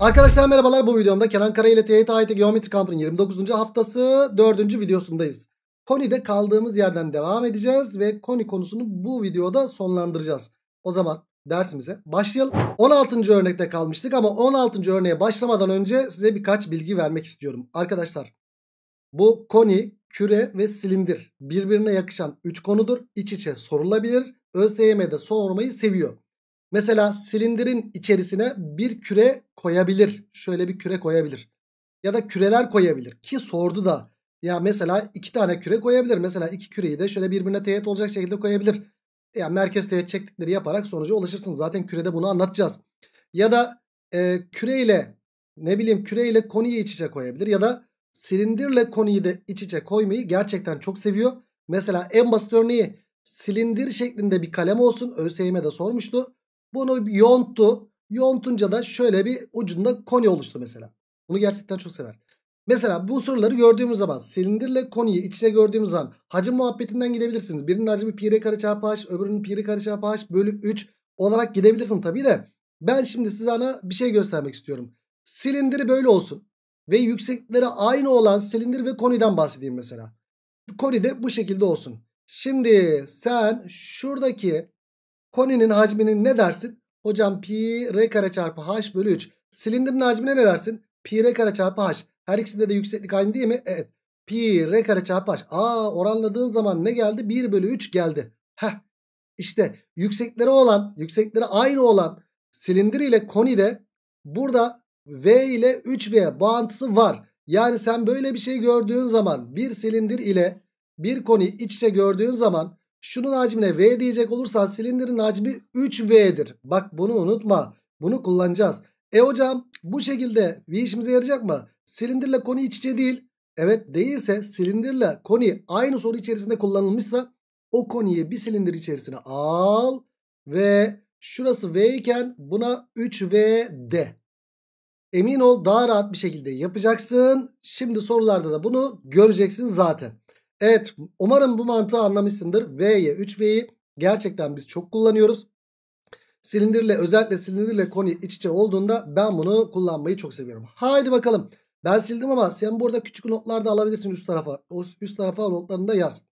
Arkadaşlar merhabalar bu videomda Kenan Kara ile TYT AYT e Geometri Kampı'nın 29. haftası 4. videosundayız. Koni'de kaldığımız yerden devam edeceğiz ve Koni konusunu bu videoda sonlandıracağız. O zaman dersimize başlayalım. 16. örnekte kalmıştık ama 16. örneğe başlamadan önce size birkaç bilgi vermek istiyorum. Arkadaşlar bu koni, küre ve silindir birbirine yakışan 3 konudur. İç içe sorulabilir. ÖSYM'de sormayı seviyor. Mesela silindirin içerisine bir küre koyabilir. Şöyle bir küre koyabilir. Ya da küreler koyabilir. Ki sordu da ya mesela iki tane küre koyabilir. Mesela iki küreyi de şöyle birbirine teğet olacak şekilde koyabilir. Ya merkez teğet çektikleri yaparak sonuca ulaşırsın. Zaten kürede bunu anlatacağız. Ya da e, küreyle ne bileyim küreyle koniyi iç içe koyabilir. Ya da silindirle koniyi de iç içe koymayı gerçekten çok seviyor. Mesela en basit örneği silindir şeklinde bir kalem olsun. ÖSYM'de sormuştu. Bunu yonttu. Yontunca da şöyle bir ucunda koni oluştu mesela. Bunu gerçekten çok sever. Mesela bu soruları gördüğümüz zaman silindirle koniyi içine gördüğümüz zaman hacim muhabbetinden gidebilirsiniz. Birinin hacmi pi r kare çarpı h öbürünün pi r kare çarpı h bölü 3 olarak gidebilirsin tabii de. Ben şimdi size ana bir şey göstermek istiyorum. Silindiri böyle olsun ve yüksekleri aynı olan silindir ve koniden bahsedeyim mesela. Koni de bu şekilde olsun. Şimdi sen şuradaki Koninin hacmini ne dersin? Hocam pi r kare çarpı h bölü 3. Silindirin hacmine ne dersin? Pi r kare çarpı h. Her ikisinde de yükseklik aynı değil mi? Evet. Pi r kare çarpı h. Aa oranladığın zaman ne geldi? 1 bölü 3 geldi. Heh. İşte yüksekleri olan, yüksekleri aynı olan silindir ile koni de burada V ile 3V bağıntısı var. Yani sen böyle bir şey gördüğün zaman bir silindir ile bir koni iç içe gördüğün zaman Şunun hacmine V diyecek olursan silindirin hacmi 3V'dir. Bak bunu unutma. Bunu kullanacağız. E hocam bu şekilde V işimize yarayacak mı? Silindirle koni iç içe değil. Evet değilse silindirle koni aynı soru içerisinde kullanılmışsa o koniyi bir silindir içerisine al ve şurası V iken buna 3V de. Emin ol daha rahat bir şekilde yapacaksın. Şimdi sorularda da bunu göreceksin zaten. Evet umarım bu mantığı anlamışsındır. V'ye 3V'yi gerçekten biz çok kullanıyoruz. Silindirle özellikle silindirle koni iç içe olduğunda ben bunu kullanmayı çok seviyorum. Haydi bakalım. Ben sildim ama sen burada küçük notlar da alabilirsin üst tarafa. O üst tarafa notlarını da yaz.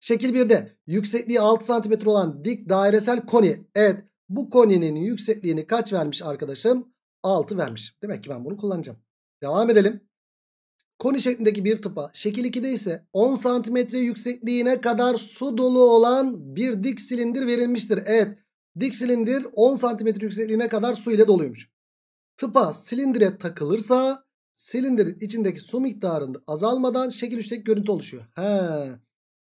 Şekil 1'de yüksekliği 6 cm olan dik dairesel koni. Evet bu koninin yüksekliğini kaç vermiş arkadaşım? 6 vermiş. Demek ki ben bunu kullanacağım. Devam edelim. Koni şeklindeki bir tıpa şekil 2'de ise 10 santimetre yüksekliğine kadar su dolu olan bir dik silindir verilmiştir. Evet dik silindir 10 santimetre yüksekliğine kadar su ile doluymuş. Tıpa silindire takılırsa silindirin içindeki su miktarında azalmadan şekil 3'teki görüntü oluşuyor. He.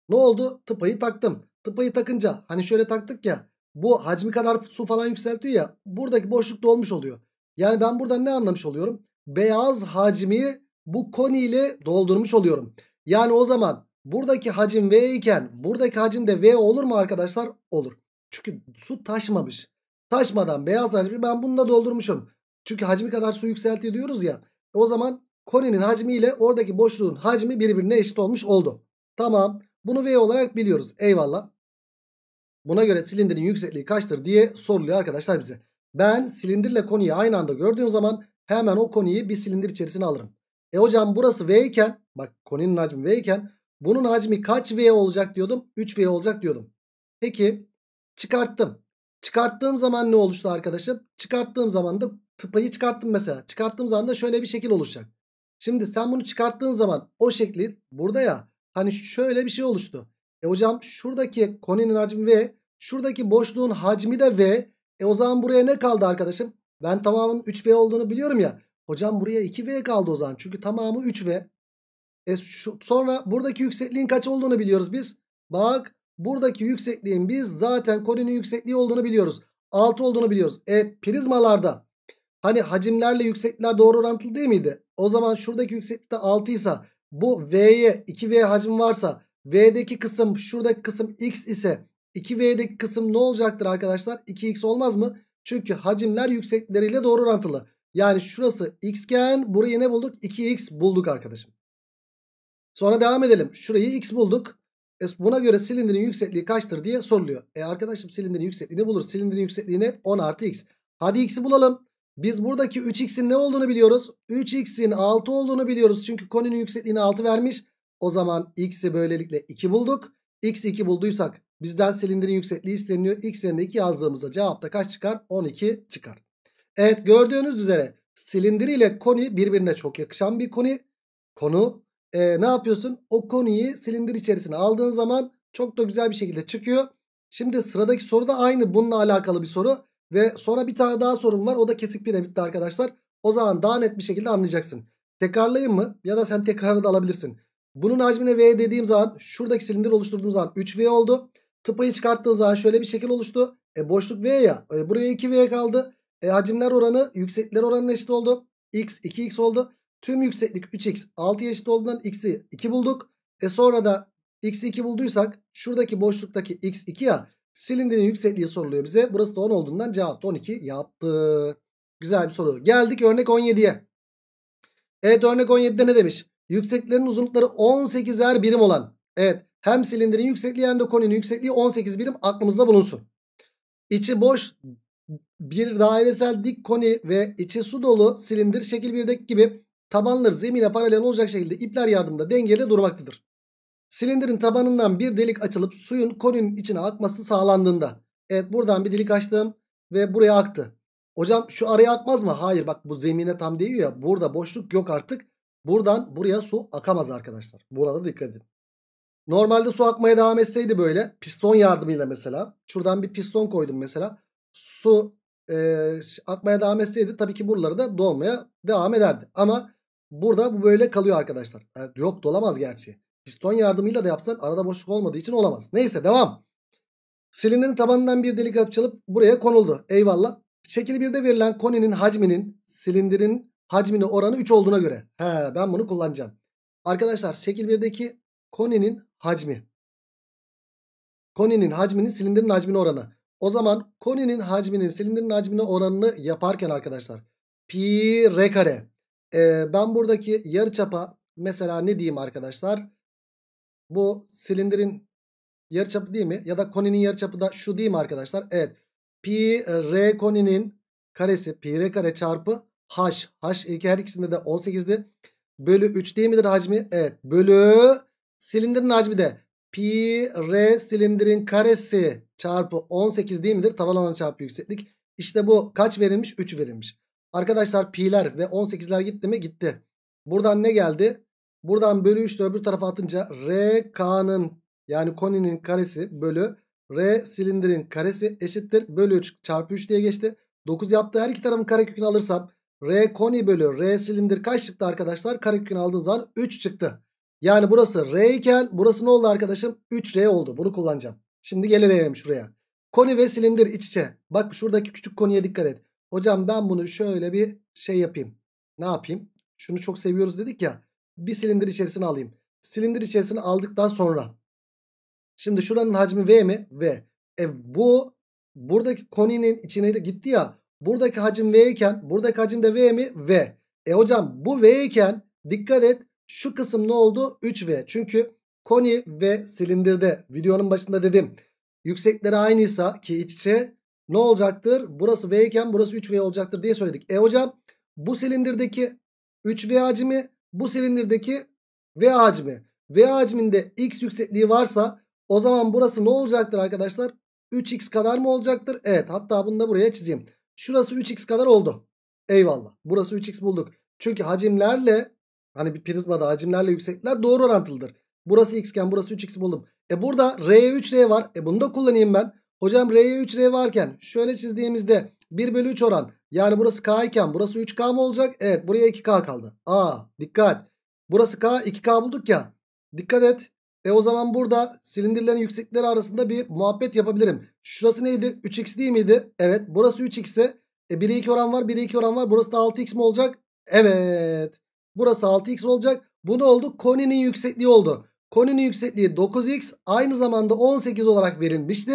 Ne oldu? Tıpayı taktım. Tıpayı takınca hani şöyle taktık ya bu hacmi kadar su falan yükseltiyor ya buradaki boşluk dolmuş oluyor. Yani ben buradan ne anlamış oluyorum? Beyaz hacmi bu koni ile doldurmuş oluyorum. Yani o zaman buradaki hacim V iken buradaki hacim de V olur mu arkadaşlar? Olur. Çünkü su taşmamış. Taşmadan beyaz hacmi ben bunu da doldurmuşum. Çünkü hacmi kadar su yükseltiyor diyoruz ya. O zaman koninin hacmi ile oradaki boşluğun hacmi birbirine eşit olmuş oldu. Tamam. Bunu V olarak biliyoruz. Eyvallah. Buna göre silindirin yüksekliği kaçtır diye soruluyor arkadaşlar bize. Ben silindirle koniyi aynı anda gördüğüm zaman hemen o koniyi bir silindir içerisine alırım. E hocam burası V iken bak koninin hacmi V iken bunun hacmi kaç V olacak diyordum. 3 V olacak diyordum. Peki çıkarttım. Çıkarttığım zaman ne oluştu arkadaşım? Çıkarttığım zaman da tıpayı çıkarttım mesela. Çıkarttığım zaman da şöyle bir şekil oluşacak. Şimdi sen bunu çıkarttığın zaman o şekli burada ya hani şöyle bir şey oluştu. E hocam şuradaki koninin hacmi V. Şuradaki boşluğun hacmi de V. E o zaman buraya ne kaldı arkadaşım? Ben tamamının 3V olduğunu biliyorum ya. Hocam buraya 2V kaldı o zaman. Çünkü tamamı 3V. E şu, sonra buradaki yüksekliğin kaç olduğunu biliyoruz biz. Bak buradaki yüksekliğin biz zaten koninin yüksekliği olduğunu biliyoruz. 6 olduğunu biliyoruz. E prizmalarda hani hacimlerle yüksekler doğru orantılı değil miydi? O zaman şuradaki yükseklik de 6 ise bu V'ye 2V hacim varsa V'deki kısım şuradaki kısım X ise 2V'deki kısım ne olacaktır arkadaşlar? 2X olmaz mı? Çünkü hacimler yüksekleriyle doğru orantılı. Yani şurası xken burayı ne bulduk? 2x bulduk arkadaşım. Sonra devam edelim. Şurayı x bulduk. E buna göre silindirin yüksekliği kaçtır diye soruluyor. E arkadaşım silindirin yüksekliğini bulur. Silindirin yüksekliğini 10 artı x. Hadi x'i bulalım. Biz buradaki 3x'in ne olduğunu biliyoruz. 3x'in 6 olduğunu biliyoruz. Çünkü koninin yüksekliğini 6 vermiş. O zaman x'i böylelikle 2 bulduk. x 2 bulduysak bizden silindirin yüksekliği isteniyor. x yerine 2 yazdığımızda cevapta kaç çıkar? 12 çıkar. Evet gördüğünüz üzere silindir ile koni birbirine çok yakışan bir koni. Konu e, ne yapıyorsun? O koniyi silindir içerisine aldığın zaman çok da güzel bir şekilde çıkıyor. Şimdi sıradaki soru da aynı bununla alakalı bir soru. Ve sonra bir tane daha sorum var. O da kesik piramitte arkadaşlar. O zaman daha net bir şekilde anlayacaksın. Tekrarlayayım mı? Ya da sen tekrarını da alabilirsin. Bunun hacmine V dediğim zaman şuradaki silindir oluşturduğum zaman 3V oldu. Tıpayı çıkarttığım zaman şöyle bir şekil oluştu. E boşluk V ya. E buraya 2V kaldı. E, hacimler oranı yükseklikler oranına eşit oldu. X 2x oldu. Tüm yükseklik 3x 6'ya eşit olduğundan x'i 2 bulduk. E sonra da x'i 2 bulduysak şuradaki boşluktaki x 2 ya silindirin yüksekliği soruluyor bize. Burası da 10 olduğundan cevap da 12 yaptı. Güzel bir soru. Geldik örnek 17'ye. Evet örnek 17'de ne demiş? Yükseklerin uzunlukları 18'er birim olan. Evet hem silindirin yüksekliği hem de koninin yüksekliği 18 birim aklımızda bulunsun. İçi boş bir dairesel dik koni ve içi su dolu silindir şekil birdeki gibi tabanları zemine paralel olacak şekilde ipler yardımında dengede durmaktadır. Silindirin tabanından bir delik açılıp suyun koninin içine akması sağlandığında. Evet buradan bir delik açtım ve buraya aktı. Hocam şu araya akmaz mı? Hayır bak bu zemine tam değiyor ya. Burada boşluk yok artık. Buradan buraya su akamaz arkadaşlar. Burada dikkat edin. Normalde su akmaya devam etseydi böyle piston yardımıyla mesela. Şuradan bir piston koydum mesela. Su e, akmaya devam etseydi tabii ki buraları da dolmaya devam ederdi. Ama burada bu böyle kalıyor arkadaşlar. Evet, yok dolamaz gerçi. Piston yardımıyla da yapsan arada boşluk olmadığı için olamaz. Neyse devam. Silindirin tabanından bir delik açılıp buraya konuldu. Eyvallah. Şekil 1'de verilen koninin hacminin silindirin hacmine oranı 3 olduğuna göre. He ben bunu kullanacağım. Arkadaşlar şekil 1'deki koninin hacmi. Koninin hacminin silindirin hacmine oranı. O zaman koninin hacminin silindirin hacmine oranını yaparken arkadaşlar pi r kare. Ee, ben buradaki yarıçapa mesela ne diyeyim arkadaşlar? Bu silindirin yarıçapı değil mi? Ya da koninin yarıçapı da şu değil mi arkadaşlar? Evet. Pi r koninin karesi pi r kare çarpı h. H ilk her ikisinde de 18'di. Bölü 3 değil midir hacmi? Evet. Bölü silindirin hacmi de pi r silindirin karesi çarpı 18 değil midir? Tavan alanı çarpı yükseklik. İşte bu kaç verilmiş? 3 verilmiş. Arkadaşlar pi'ler ve 18'ler gitti mi? Gitti. Buradan ne geldi? Buradan bölü 3 öbür tarafa atınca RK'nın yani koninin karesi bölü R silindirin karesi eşittir. Bölü 3 çarpı 3 diye geçti. 9 yaptı. her iki tarafın karekökünü alırsam R koni bölü R silindir kaç çıktı arkadaşlar? Karekökünü aldığım zaman 3 çıktı. Yani burası R iken burası ne oldu arkadaşım? 3R oldu. Bunu kullanacağım. Şimdi gelelim şuraya. Koni ve silindir iç içe. Bak şuradaki küçük koniye dikkat et. Hocam ben bunu şöyle bir şey yapayım. Ne yapayım? Şunu çok seviyoruz dedik ya. Bir silindir içerisine alayım. Silindir içerisine aldıktan sonra. Şimdi şuranın hacmi V mi? V. E bu buradaki koninin içine gitti ya. Buradaki hacim V iken buradaki hacim de V mi? V. E hocam bu V iken dikkat et şu kısım ne oldu? 3V. Çünkü Koni ve silindirde videonun başında dedim. Yüksekleri aynıysa ki iç içe ne olacaktır? Burası V iken burası 3V olacaktır diye söyledik. E hocam bu silindirdeki 3V hacmi bu silindirdeki V hacmi. V hacminde x yüksekliği varsa o zaman burası ne olacaktır arkadaşlar? 3x kadar mı olacaktır? Evet hatta bunu da buraya çizeyim. Şurası 3x kadar oldu. Eyvallah. Burası 3x bulduk. Çünkü hacimlerle hani bir prizmada hacimlerle yüksekler doğru orantılıdır. Burası x iken burası 3x buldum. E burada R'ye 3R var. E bunu da kullanayım ben. Hocam R'ye 3R varken şöyle çizdiğimizde 1 bölü 3 oran. Yani burası K iken burası 3K mı olacak? Evet buraya 2K kaldı. Aa dikkat. Burası K 2K bulduk ya. Dikkat et. E o zaman burada silindirlerin yüksekleri arasında bir muhabbet yapabilirim. Şurası neydi? 3x değil miydi? Evet. Burası 3x'e. E 1'e 2 oran var. 1'e 2 oran var. Burası da 6x mi olacak? Evet. Burası 6x olacak. Bu ne oldu? Koninin yüksekliği oldu. Koninin yüksekliği 9x aynı zamanda 18 olarak verilmişti.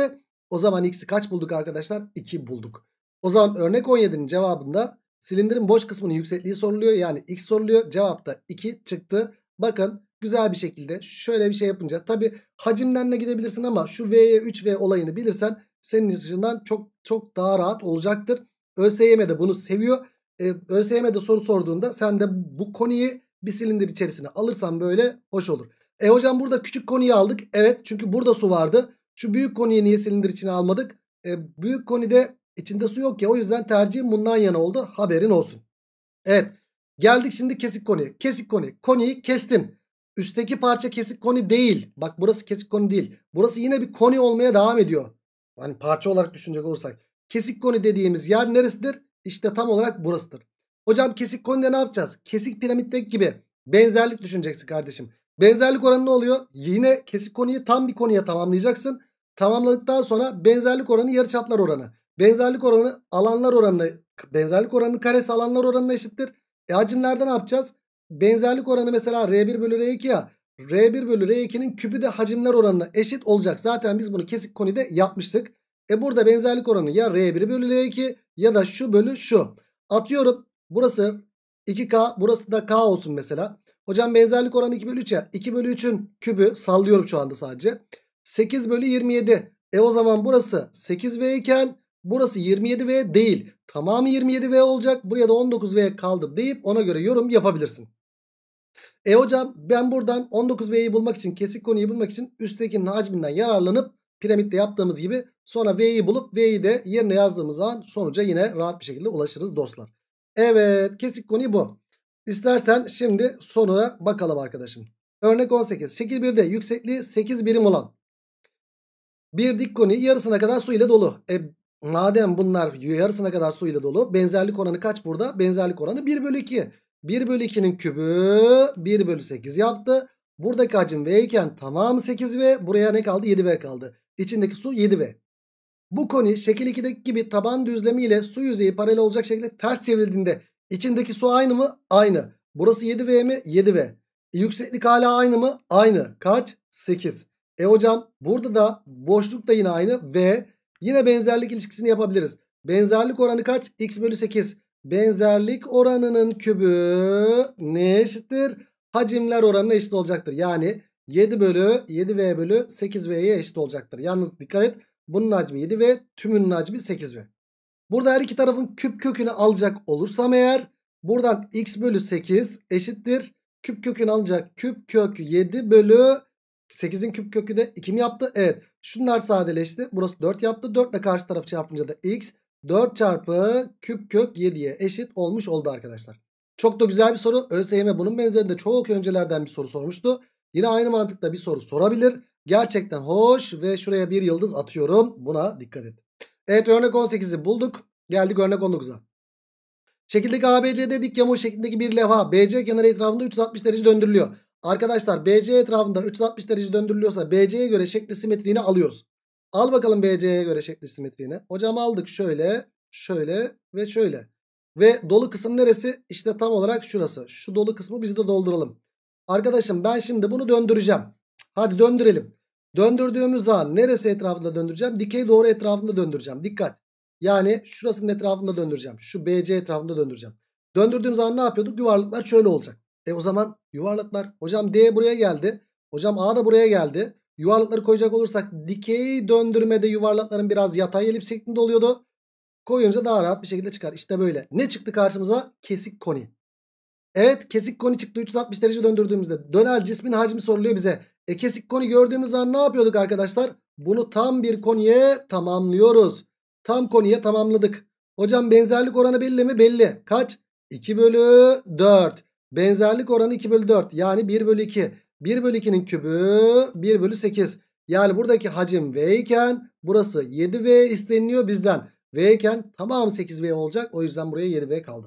O zaman x'i kaç bulduk arkadaşlar? 2 bulduk. O zaman örnek 17'nin cevabında silindirin boş kısmının yüksekliği soruluyor. Yani x soruluyor. Cevap da 2 çıktı. Bakın güzel bir şekilde şöyle bir şey yapınca. Tabi hacimden de gidebilirsin ama şu V'ye 3V olayını bilirsen senin açısından çok çok daha rahat olacaktır. ÖSYM de bunu seviyor. E, ÖSYM de soru sorduğunda sen de bu konuyu bir silindir içerisine alırsan böyle hoş olur. E hocam burada küçük koniyi aldık. Evet çünkü burada su vardı. Şu büyük koniyi niye silindir içine almadık? E, büyük konide içinde su yok ya. O yüzden tercihim bundan yana oldu. Haberin olsun. Evet. Geldik şimdi kesik konuya. Kesik koni. Koniyi kestin. Üstteki parça kesik koni değil. Bak burası kesik koni değil. Burası yine bir koni olmaya devam ediyor. Hani parça olarak düşünecek olursak. Kesik koni dediğimiz yer neresidir? İşte tam olarak burasıdır. Hocam kesik konide ne yapacağız? Kesik piramitteki gibi benzerlik düşüneceksin kardeşim. Benzerlik oranı ne oluyor? Yine kesik konuyu tam bir konuya tamamlayacaksın. Tamamladıktan sonra benzerlik oranı yarıçaplar oranı. Benzerlik oranı alanlar oranına benzerlik oranı karesi alanlar oranına eşittir. E hacimlerde ne yapacağız? Benzerlik oranı mesela R1 bölü R2 ya. R1 bölü R2'nin küpü de hacimler oranına eşit olacak. Zaten biz bunu kesik konuda yapmıştık. E burada benzerlik oranı ya R1 bölü R2 ya da şu bölü şu. Atıyorum burası 2K burası da K olsun mesela. Hocam benzerlik oranı 2 bölü 3 ya. 2 bölü 3'ün kübü sallıyorum şu anda sadece. 8 bölü 27. E o zaman burası 8V iken burası 27V değil. Tamamı 27V olacak. Buraya da 19V kaldı deyip ona göre yorum yapabilirsin. E hocam ben buradan 19V'yi bulmak için kesik konuyu bulmak için üstteki hacminden yararlanıp piramitte yaptığımız gibi sonra V'yi bulup V'yi de yerine yazdığımız zaman sonuca yine rahat bir şekilde ulaşırız dostlar. Evet kesik konu bu. İstersen şimdi sonuya bakalım arkadaşım. Örnek 18. Şekil 1'de yüksekliği 8 birim olan bir dik koni yarısına kadar su ile dolu. E, madem bunlar yarısına kadar su ile dolu. Benzerlik oranı kaç burada? Benzerlik oranı 1 bölü 2. 1 bölü 2'nin kübü 1 bölü 8 yaptı. Buradaki hacim V iken tamamı 8V. Buraya ne kaldı? 7V kaldı. İçindeki su 7V. Bu koni şekil 2'deki gibi taban düzlemi ile su yüzeyi paralel olacak şekilde ters çevrildiğinde İçindeki su aynı mı? Aynı. Burası 7V mi? 7V. E, yükseklik hala aynı mı? Aynı. Kaç? 8. E hocam burada da boşluk da yine aynı. V. Yine benzerlik ilişkisini yapabiliriz. Benzerlik oranı kaç? X bölü 8. Benzerlik oranının kübü ne eşittir? Hacimler oranına eşit olacaktır. Yani 7 bölü 7V bölü 8V'ye eşit olacaktır. Yalnız dikkat et. Bunun hacmi 7V, tümünün hacmi 8V. Burada her iki tarafın küp kökünü alacak olursam eğer buradan x bölü 8 eşittir. Küp kökünü alacak küp kökü 7 bölü 8'in küp kökü de 2 mi yaptı? Evet. Şunlar sadeleşti. Burası 4 yaptı. 4 ile karşı tarafı çarpınca da x 4 çarpı küp kök 7'ye eşit olmuş oldu arkadaşlar. Çok da güzel bir soru. ÖSYM bunun benzerinde çok öncelerden bir soru sormuştu. Yine aynı mantıkta bir soru sorabilir. Gerçekten hoş ve şuraya bir yıldız atıyorum. Buna dikkat edin. Evet örnek 18'i bulduk. Geldik örnek 19'a. Şekildeki ABC'de dik yamuğu şeklindeki bir levha BC kenarı etrafında 360 derece döndürülüyor. Arkadaşlar BC etrafında 360 derece döndürülüyorsa BC'ye göre şekli simetriğini alıyoruz. Al bakalım BC'ye göre şekli simetriğini. Hocam aldık şöyle, şöyle ve şöyle. Ve dolu kısım neresi? İşte tam olarak şurası. Şu dolu kısmı biz de dolduralım. Arkadaşım ben şimdi bunu döndüreceğim. Hadi döndürelim. Döndürdüğümüz zaman neresi etrafında döndüreceğim? Dikey doğru etrafında döndüreceğim. Dikkat. Yani şurasının etrafında döndüreceğim. Şu BC etrafında döndüreceğim. Döndürdüğüm zaman ne yapıyorduk? Yuvarlaklar şöyle olacak. E o zaman yuvarlaklar. Hocam D buraya geldi. Hocam A da buraya geldi. Yuvarlakları koyacak olursak dikey döndürmede yuvarlakların biraz yatay elips şeklinde oluyordu. Koyunca daha rahat bir şekilde çıkar. İşte böyle. Ne çıktı karşımıza? Kesik koni. Evet kesik koni çıktı 360 derece döndürdüğümüzde. Dönel cismin hacmi soruluyor bize. E kesik koni gördüğümüz zaman ne yapıyorduk arkadaşlar? Bunu tam bir koniye tamamlıyoruz. Tam koniye tamamladık. Hocam benzerlik oranı belli mi? Belli. Kaç? 2 bölü 4. Benzerlik oranı 2 bölü 4. Yani 1 bölü 2. 1 bölü 2'nin kübü 1 bölü 8. Yani buradaki hacim V iken burası 7V isteniliyor bizden. V iken tamam 8V olacak. O yüzden buraya 7V kaldı.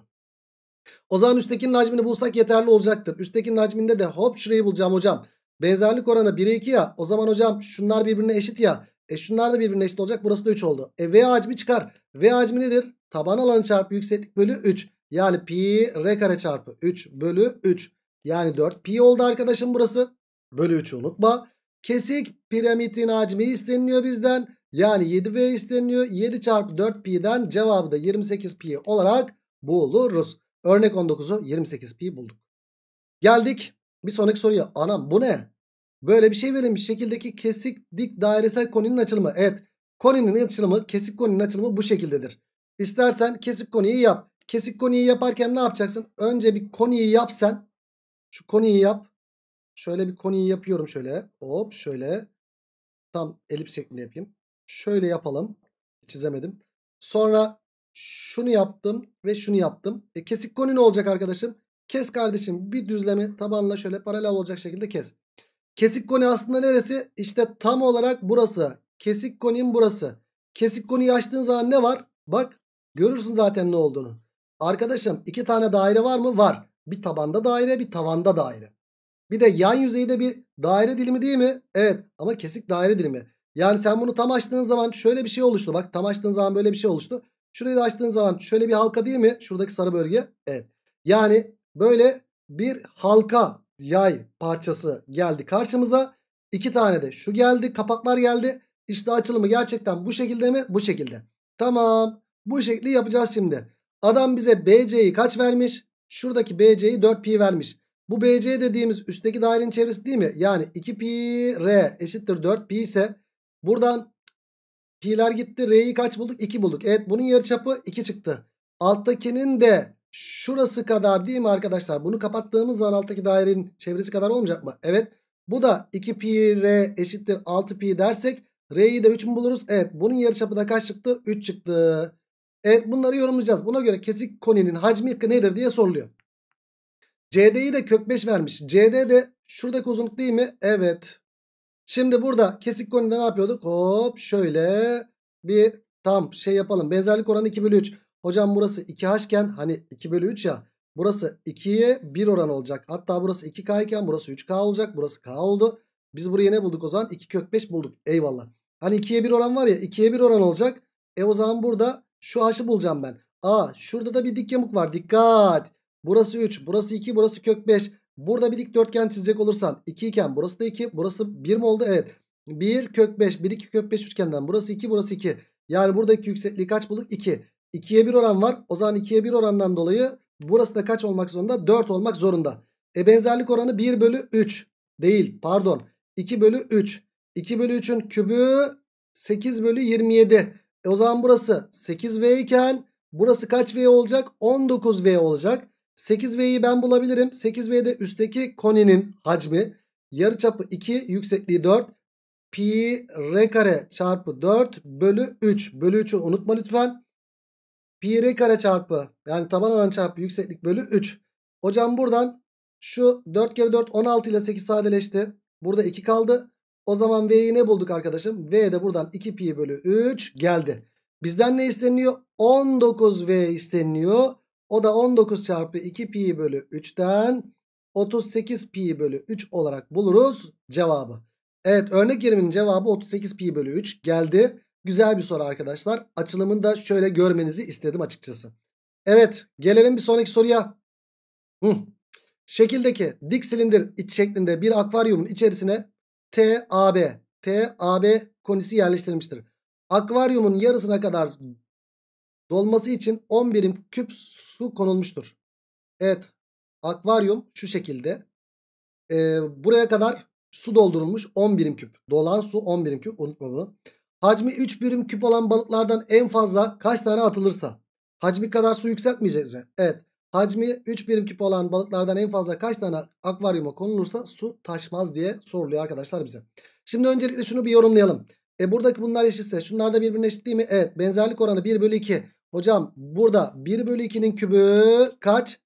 O zaman üsttekinin hacmini bulsak yeterli olacaktır. Üsttekinin hacminde de hop şurayı bulacağım hocam. Benzerlik oranı 1'e 2 ya. O zaman hocam şunlar birbirine eşit ya. E şunlar da birbirine eşit olacak. Burası da 3 oldu. E V hacmi çıkar. V hacmi nedir? Taban alanı çarpı yükseklik bölü 3. Yani pi r kare çarpı 3 bölü 3. Yani 4 pi oldu arkadaşım burası. Bölü 3'ü unutma. Kesik piramidin hacmi isteniliyor bizden. Yani 7V isteniliyor. 7 çarpı 4 pi'den cevabı da 28 pi olarak buluruz. Örnek 19'u 28 pi bulduk. Geldik bir sonraki soruya anam bu ne? Böyle bir şey verilmiş şekildeki kesik dik dairesel koninin açılımı. Evet koninin açılımı kesik koninin açılımı bu şekildedir. İstersen kesik koniyi yap. Kesik koniyi yaparken ne yapacaksın? Önce bir koniyi yap sen. Şu koniyi yap. Şöyle bir koniyi yapıyorum şöyle. Hop şöyle. Tam elips şeklinde yapayım. Şöyle yapalım. Çizemedim. Sonra şunu yaptım ve şunu yaptım. E, kesik koni ne olacak arkadaşım? Kes kardeşim bir düzlemi tabanla şöyle paralel olacak şekilde kes. Kesik koni aslında neresi? İşte tam olarak burası. Kesik konin burası. Kesik koniyi açtığın zaman ne var? Bak görürsün zaten ne olduğunu. Arkadaşım iki tane daire var mı? Var. Bir tabanda daire bir tavanda daire. Bir de yan yüzeyde bir daire dilimi değil mi? Evet ama kesik daire dilimi. Yani sen bunu tam açtığın zaman şöyle bir şey oluştu. Bak tam açtığın zaman böyle bir şey oluştu. Şurayı da açtığın zaman şöyle bir halka değil mi? Şuradaki sarı bölge. Evet. Yani böyle bir halka yay parçası geldi karşımıza. İki tane de şu geldi kapaklar geldi. İşte açılımı gerçekten bu şekilde mi? Bu şekilde. Tamam bu şekli yapacağız şimdi. Adam bize BC'yi kaç vermiş? Şuradaki BC'yi 4 pi vermiş. Bu BC dediğimiz üstteki dairenin çevresi değil mi? Yani 2 pi R eşittir 4 pi ise buradan pi'ler gitti. R'yi kaç bulduk? 2 bulduk. Evet bunun yarıçapı 2 çıktı. Alttakinin de Şurası kadar değil mi arkadaşlar? Bunu kapattığımız zaman alttaki dairenin çevresi kadar olmayacak mı? Evet. Bu da 2 pi r eşittir 6 pi dersek r'yi de 3 mü buluruz? Evet. Bunun yarıçapı da kaç çıktı? 3 çıktı. Evet bunları yorumlayacağız. Buna göre kesik koninin hacmi nedir diye soruluyor. CD'yi de kök 5 vermiş. CD de şuradaki uzunluk değil mi? Evet. Şimdi burada kesik konide ne yapıyorduk? Hop şöyle bir tam şey yapalım. Benzerlik oranı 2 bölü 3. Hocam burası 2H iken hani 2 bölü 3 ya. Burası 2'ye 1 oran olacak. Hatta burası 2K iken burası 3K olacak. Burası K oldu. Biz buraya ne bulduk o zaman? 2 kök 5 bulduk. Eyvallah. Hani 2'ye 1 oran var ya 2'ye 1 oran olacak. E o zaman burada şu H'ı bulacağım ben. Aa şurada da bir dik yamuk var. Dikkat. Burası 3, burası 2, burası kök 5. Burada bir dikdörtgen çizecek olursan 2 iken burası da 2, burası 1 mi oldu? Evet. 1 kök 5, 1 2 kök 5 üçgenden burası 2, burası 2. Yani buradaki yükseklik kaç bulduk? 2. 2'ye 1 oran var. O zaman 2'ye 1 orandan dolayı burası da kaç olmak zorunda? 4 olmak zorunda. E benzerlik oranı 1 bölü 3 değil pardon 2 bölü 3. 2 bölü 3'ün kübü 8 bölü 27. E o zaman burası 8V iken burası kaç V olacak? 19V olacak. 8V'yi ben bulabilirim. 8V'de üstteki koninin hacmi yarıçapı 2 yüksekliği 4 pi r kare çarpı 4 bölü 3 bölü 3'ü unutma lütfen. Pi r kare çarpı yani taban alan çarpı yükseklik bölü 3. Hocam buradan şu 4 kere 4 16 ile 8 sadeleşti. Burada 2 kaldı. O zaman V'yi ne bulduk arkadaşım? V de buradan 2 pi bölü 3 geldi. Bizden ne isteniyor? 19 V isteniyor. O da 19 çarpı 2 pi bölü 3'ten 38 pi bölü 3 olarak buluruz cevabı. Evet örnek 20'nin cevabı 38 pi bölü 3 geldi. Güzel bir soru arkadaşlar. Açılımını da şöyle görmenizi istedim açıkçası. Evet gelelim bir sonraki soruya. Hı. Şekildeki dik silindir iç şeklinde bir akvaryumun içerisine TAB, TAB konisi yerleştirilmiştir. Akvaryumun yarısına kadar dolması için 10 birim küp su konulmuştur. Evet akvaryum şu şekilde. Ee, buraya kadar su doldurulmuş 10 birim küp. Dolan su 10 birim küp unutma bunu. Hacmi 3 birim küp olan balıklardan en fazla kaç tane atılırsa. Hacmi kadar su yükseltmeyecek mi? Evet. Hacmi 3 birim küp olan balıklardan en fazla kaç tane akvaryuma konulursa su taşmaz diye soruluyor arkadaşlar bize. Şimdi öncelikle şunu bir yorumlayalım. E buradaki bunlar eşitse şunlar da birbirine eşit değil mi? Evet benzerlik oranı 1 bölü 2. Hocam burada 1 bölü 2'nin kübü kaç?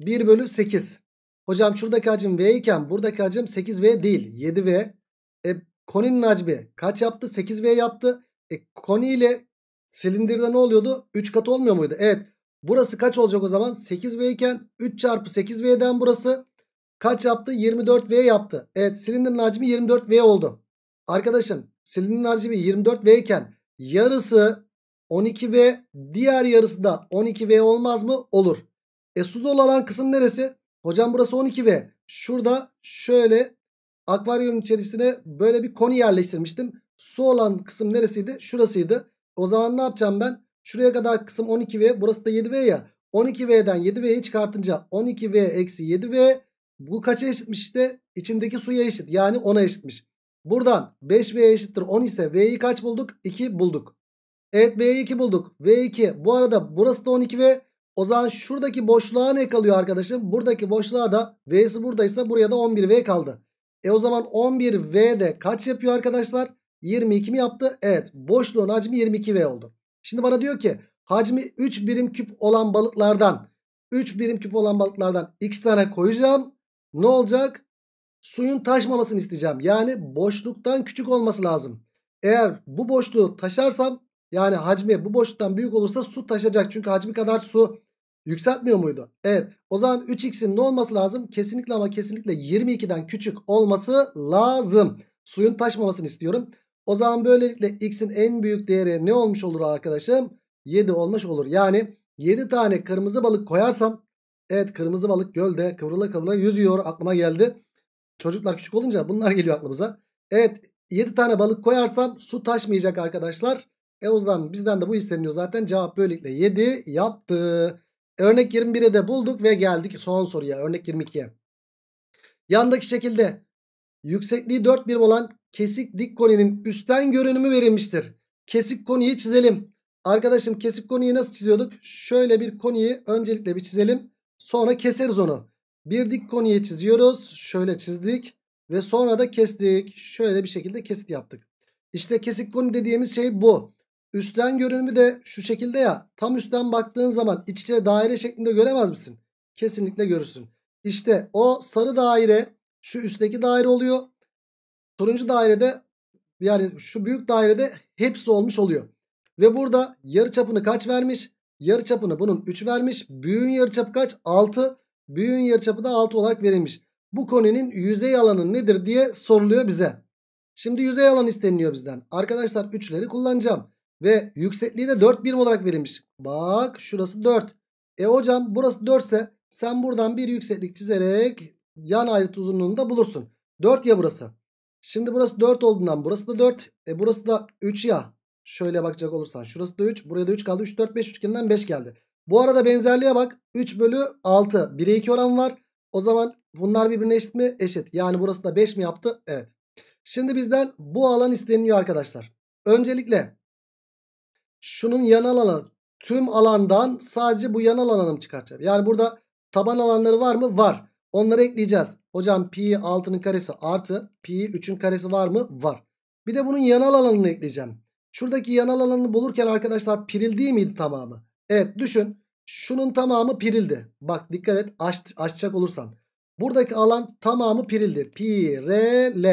1 bölü 8. Hocam şuradaki hacim V iken buradaki hacim 8V değil 7V. E Konin hacmi kaç yaptı? 8V yaptı. E, Koni ile silindirde ne oluyordu? 3 katı olmuyor muydu? Evet. Burası kaç olacak o zaman? 8V iken 3 çarpı 8V'den burası kaç yaptı? 24V yaptı. Evet silindirin hacmi 24V oldu. Arkadaşım silindirin hacmi 24V iken yarısı 12V diğer yarısı da 12V olmaz mı? Olur. E su dolu alan kısım neresi? Hocam burası 12V. Şurada şöyle Akvaryum içerisine böyle bir koni yerleştirmiştim. Su olan kısım neresiydi? Şurasıydı. O zaman ne yapacağım ben? Şuraya kadar kısım 12V. Burası da 7V ya. 12V'den 7V'yi çıkartınca 12V eksi 7V bu kaça eşitmiş işte? İçindeki suya eşit. Yani 10'a eşitmiş. Buradan 5V eşittir 10 ise V'yi kaç bulduk? 2 bulduk. Evet V'yi 2 bulduk. V2 bu arada burası da 12V. O zaman şuradaki boşluğa ne kalıyor arkadaşım? Buradaki boşluğa da V'si buradaysa buraya da 11V kaldı. E o zaman 11V de kaç yapıyor arkadaşlar? 22 mi yaptı? Evet. Boşluğun hacmi 22V oldu. Şimdi bana diyor ki hacmi 3 birim küp olan balıklardan 3 birim küp olan balıklardan x tane koyacağım. Ne olacak? Suyun taşmamasını isteyeceğim. Yani boşluktan küçük olması lazım. Eğer bu boşluğu taşarsam yani hacmi bu boşluktan büyük olursa su taşacak. Çünkü hacmi kadar su Yükseltmiyor muydu? Evet. O zaman 3x'in ne olması lazım? Kesinlikle ama kesinlikle 22'den küçük olması lazım. Suyun taşmamasını istiyorum. O zaman böylelikle x'in en büyük değeri ne olmuş olur arkadaşım? 7 olmuş olur. Yani 7 tane kırmızı balık koyarsam evet kırmızı balık gölde kıvrıla kıvrıla yüzüyor aklıma geldi. Çocuklar küçük olunca bunlar geliyor aklımıza. Evet 7 tane balık koyarsam su taşmayacak arkadaşlar. E o zaman bizden de bu isteniyor zaten. Cevap böylelikle 7 yaptı. Örnek 21'i de bulduk ve geldik son soruya. Örnek 22'ye. Yandaki şekilde yüksekliği 4 birim olan kesik dik koninin üstten görünümü verilmiştir. Kesik koniyi çizelim. Arkadaşım kesik koniyi nasıl çiziyorduk? Şöyle bir koniyi öncelikle bir çizelim. Sonra keseriz onu. Bir dik koniyi çiziyoruz. Şöyle çizdik. Ve sonra da kestik. Şöyle bir şekilde kesit yaptık. İşte kesik koni dediğimiz şey bu. Üstten görünümü de şu şekilde ya. Tam üstten baktığın zaman iç içe daire şeklinde göremez misin? Kesinlikle görürsün. İşte o sarı daire şu üstteki daire oluyor. Turuncu dairede yani şu büyük dairede hepsi olmuş oluyor. Ve burada yarı çapını kaç vermiş? Yarı çapını bunun 3 vermiş. Büyüğün yarı çapı kaç? 6. Büyüğün yarı çapı da 6 olarak verilmiş. Bu konenin yüzey alanı nedir diye soruluyor bize. Şimdi yüzey alan isteniliyor bizden. Arkadaşlar üçleri kullanacağım. Ve yüksekliği de 4 birim olarak verilmiş. Bak şurası 4. E hocam burası 4 ise sen buradan bir yükseklik çizerek yan ayrıt uzunluğunu da bulursun. 4 ya burası. Şimdi burası 4 olduğundan burası da 4. E burası da 3 ya. Şöyle bakacak olursan. Şurası da 3. Buraya da 3 kaldı. 3, 4, 5 üçgeninden 5 geldi. Bu arada benzerliğe bak. 3 bölü 6. 1'e 2 oran var. O zaman bunlar birbirine eşit mi? Eşit. Yani burası da 5 mi yaptı? Evet. Şimdi bizden bu alan isteniyor arkadaşlar. Öncelikle şunun yan alanı tüm alandan sadece bu yan alanı mı çıkartacağım? Yani burada taban alanları var mı? Var. Onları ekleyeceğiz. Hocam pi 6'nın karesi artı pi 3'ün karesi var mı? Var. Bir de bunun yanal alanını ekleyeceğim. Şuradaki yanal alanını bulurken arkadaşlar piril değil miydi tamamı? Evet düşün. Şunun tamamı pirildi. Bak dikkat et aç, açacak olursan. Buradaki alan tamamı pirildi. Pi, r, l.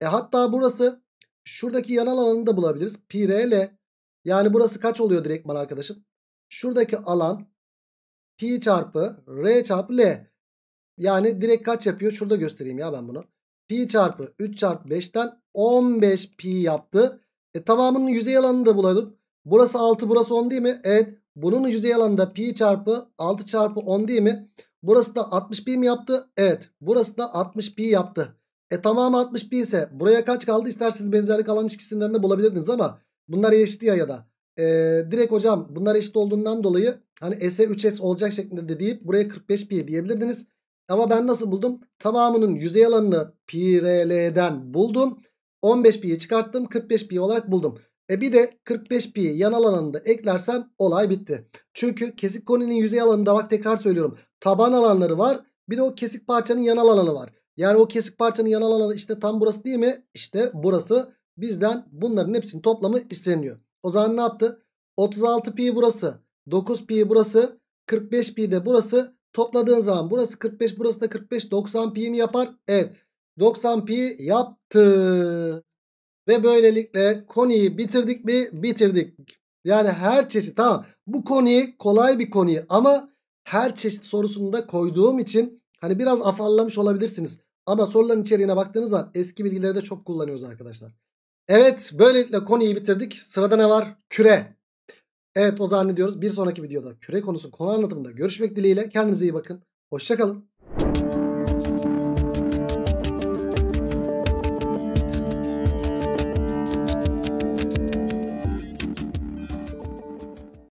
E hatta burası şuradaki yanal alanını da bulabiliriz. Pi, r, l. Yani burası kaç oluyor direktman arkadaşım? Şuradaki alan pi çarpı r çarpı l. Yani direkt kaç yapıyor? Şurada göstereyim ya ben bunu. Pi çarpı 3 çarpı 5'ten 15 pi yaptı. E tamamının yüzey alanını da bulalım. Burası 6 burası 10 değil mi? Evet. Bunun yüzey alanı da pi çarpı 6 çarpı 10 değil mi? Burası da 60 pi mi yaptı? Evet. Burası da 60 pi yaptı. E tamamı 60 pi ise buraya kaç kaldı? İsterseniz benzerlik alan ilişkisinden de bulabilirdiniz ama Bunlar eşit ya ya da. E, direkt hocam bunlar eşit olduğundan dolayı hani S'e 3S olacak şeklinde de deyip buraya 45P diyebilirdiniz. Ama ben nasıl buldum? Tamamının yüzey alanını pi rl'den buldum. 15 pi'yi çıkarttım 45 pi olarak buldum. E bir de 45 pi yan alanını da eklersem olay bitti. Çünkü kesik koninin yüzey alanında bak tekrar söylüyorum. Taban alanları var. Bir de o kesik parçanın yan alanı var. Yani o kesik parçanın yan alanı işte tam burası değil mi? İşte burası. Bizden bunların hepsinin toplamı isteniyor. O zaman ne yaptı? 36 pi burası. 9 pi burası. 45 pi de burası. Topladığın zaman burası 45 burası da 45. 90 pi mi yapar? Evet. 90 pi yaptı. Ve böylelikle konuyu bitirdik mi? Bitirdik. Yani her çeşit tamam. Bu konuyu kolay bir konuyu ama her çeşit sorusunu da koyduğum için hani biraz afallamış olabilirsiniz. Ama soruların içeriğine baktığınız zaman eski bilgileri de çok kullanıyoruz arkadaşlar. Evet böylelikle konuyu bitirdik. Sırada ne var? Küre. Evet o zaman ne Bir sonraki videoda küre konusu konu anlatımında görüşmek dileğiyle. Kendinize iyi bakın. Hoşçakalın.